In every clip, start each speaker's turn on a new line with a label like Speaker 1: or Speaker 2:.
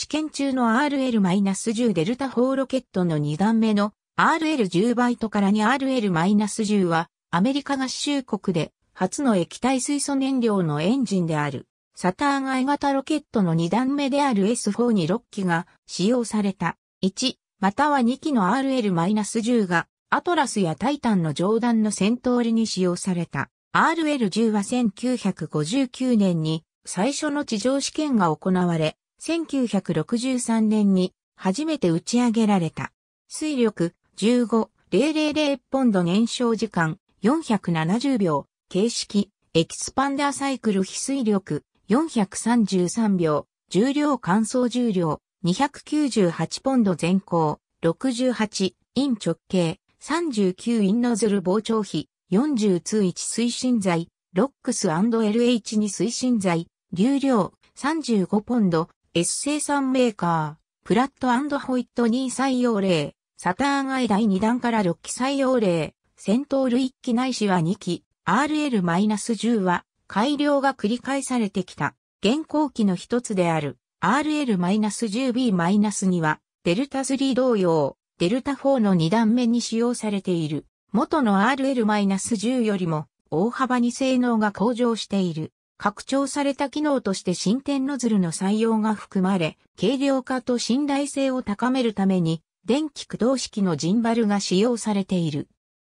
Speaker 1: 試験中の RL-10 デルタ砲ロケットの2段目の RL10 バイトから 2RL-10 はアメリカ合衆国で初の液体水素燃料のエンジンであるサターン I 型ロケットの2段目である S4 に6機が使用された。1、または2機の RL-10 がアトラスやタイタンの上段の戦闘に使用された。RL10 は1959年に最初の地上試験が行われ、1963年に初めて打ち上げられた。水力15000ポンド燃焼時間470秒、形式、エキスパンダーサイクル非水力433秒、重量乾燥重量298ポンド全高68イン直径39インノズル膨張比40通1推進剤ロックス &LH2 推進剤流量35ポンド S 生産メーカー、プラットホイット2採用例、サターンアイ第2弾から6機採用例、戦闘類1機ないしは2機、RL-10 は改良が繰り返されてきた。現行機の一つである RL-10B-2 は、デルタ3同様、デルタ4の2段目に使用されている。元の RL-10 よりも大幅に性能が向上している。拡張された機能として進展ノズルの採用が含まれ、軽量化と信頼性を高めるために、電気駆動式のジンバルが使用されている。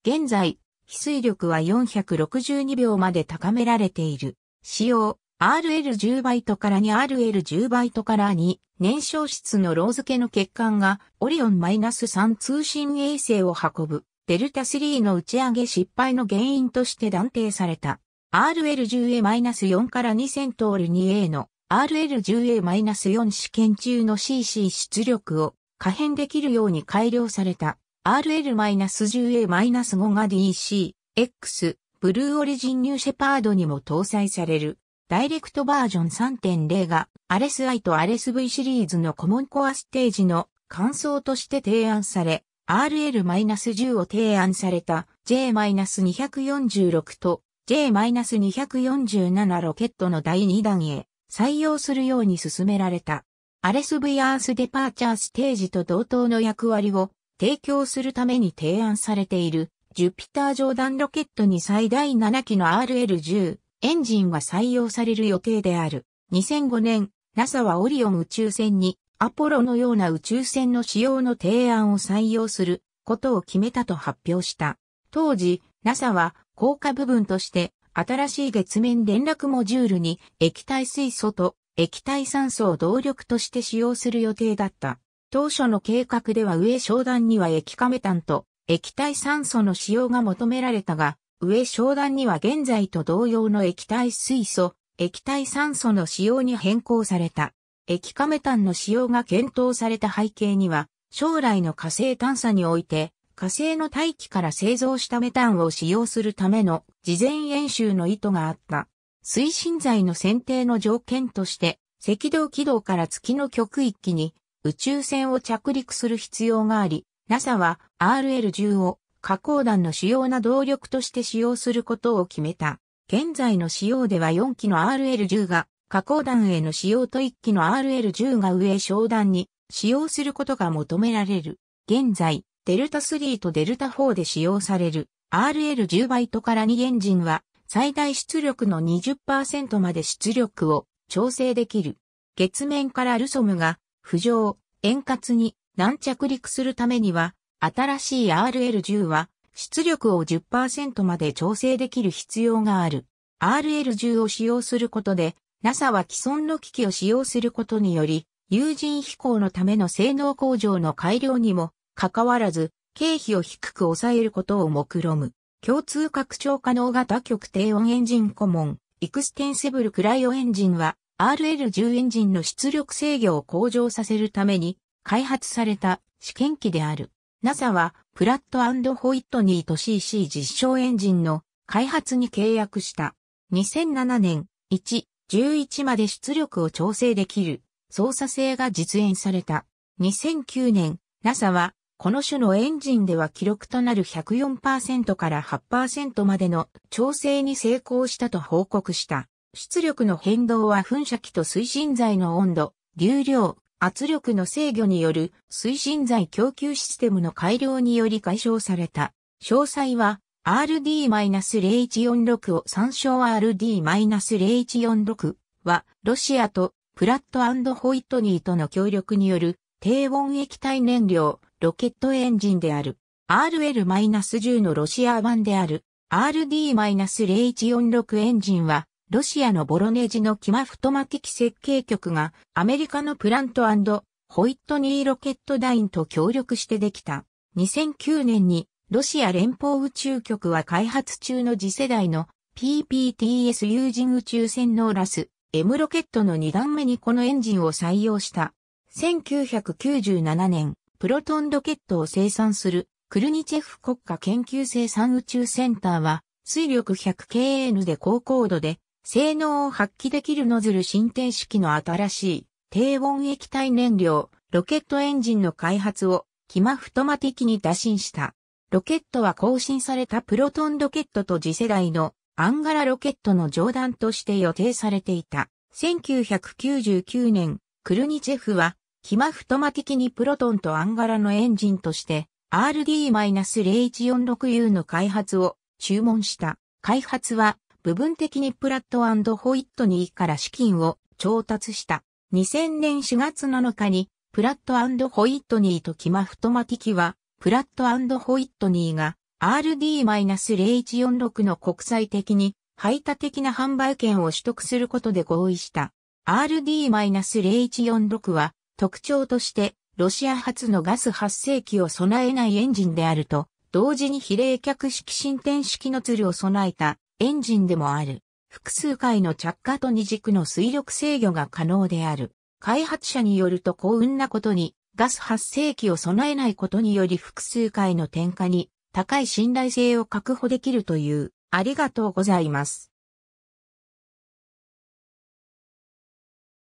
Speaker 1: 現在、翡翠力は462秒まで高められている。使用、RL10 バイトから 2RL10 バイトから2、燃焼室のロー付けの欠陥が、オリオン -3 通信衛星を運ぶ、デルタ3の打ち上げ失敗の原因として断定された。RL10A-4 から2000トール 2A の RL10A-4 試験中の CC 出力を可変できるように改良された RL-10A-5 が DC、X、ブルーオリジンニューシェパードにも搭載される。ダイレクトバージョン3.0が r s i と r s v シリーズのコモンコアステージの感想として提案され、RL-10 を提案された J-246 と J-247 ロケットの第2弾へ採用するように進められた。アレス・イ・アース・デパーチャーステージと同等の役割を提供するために提案されているジュピター・上段ロケットに最大7機の RL10 エンジンが採用される予定である。2005年、NASA はオリオン宇宙船にアポロのような宇宙船の使用の提案を採用することを決めたと発表した。当時、NASA は効果部分として、新しい月面連絡モジュールに液体水素と液体酸素を動力として使用する予定だった。当初の計画では上昇段には液化メタンと液体酸素の使用が求められたが、上昇段には現在と同様の液体水素、液体酸素の使用に変更された。液化メタンの使用が検討された背景には、将来の火星探査において、火星の大気から製造したメタンを使用するための事前演習の意図があった。推進剤の選定の条件として、赤道軌道から月の極域に宇宙船を着陸する必要があり、NASA は RL10 を加工弾の主要な動力として使用することを決めた。現在の使用では4機の RL10 が加工弾への使用と1機の RL10 が上昇弾に使用することが求められる。現在、デルタ3とデルタ4で使用される RL10 バイトから2エンジンは最大出力の20%まで出力を調整できる。月面からルソムが浮上、円滑に軟着陸するためには新しい RL10 は出力を10%まで調整できる必要がある。RL10 を使用することで NASA は既存の機器を使用することにより、有人飛行のための性能向上の改良にも関わらず、経費を低く抑えることを目論む。共通拡張可能型極低温エンジンコモン、エクステンセブルクライオエンジンは、RL10 エンジンの出力制御を向上させるために、開発された試験機である。NASA は、プラットホイットニーと CC 実証エンジンの開発に契約した。2007年1、11まで出力を調整できる操作性が実演された。2009年、NASA はこの種のエンジンでは記録となる104%から8%までの調整に成功したと報告した。出力の変動は噴射機と推進剤の温度、流量、圧力の制御による推進剤供給システムの改良により解消された。詳細は RD-0146 を参照 RD-0146 はロシアとプラットホイットニーとの協力による低温液体燃料ロケットエンジンである RL-10 のロシア版である RD-0146 エンジンはロシアのボロネジのキマフトマティキ設計局がアメリカのプラントホイットニーロケットダインと協力してできた。2009年にロシア連邦宇宙局は開発中の次世代の PPTS 有人宇宙船のラス M ロケットの2段目にこのエンジンを採用した。1997年、プロトンロケットを生産するクルニチェフ国家研究生産宇宙センターは水力 100kN で高高度で性能を発揮できるノズル新定式の新しい低温液体燃料ロケットエンジンの開発をキマフトマ的に打診した。ロケットは更新されたプロトンロケットと次世代のアンガラロケットの上段として予定されていた。1999年、クルニチェフはキマフトマ的にプロトンとアンガラのエンジンとして RD-0146U の開発を注文した。開発は部分的にプラットホイットニーから資金を調達した。2000年4月7日にプラットホイットニーとキマフトマティキはプラットホイットニーが RD-0146 の国際的に排他的な販売権を取得することで合意した。RD-0146 は特徴として、ロシア発のガス発生機を備えないエンジンであると、同時に比例客式進転式のツルを備えたエンジンでもある。複数回の着火と二軸の水力制御が可能である。開発者によると幸運なことに、ガス発生機を備えないことにより複数回の点火に高い信頼性を確保できるという。ありがとうございます。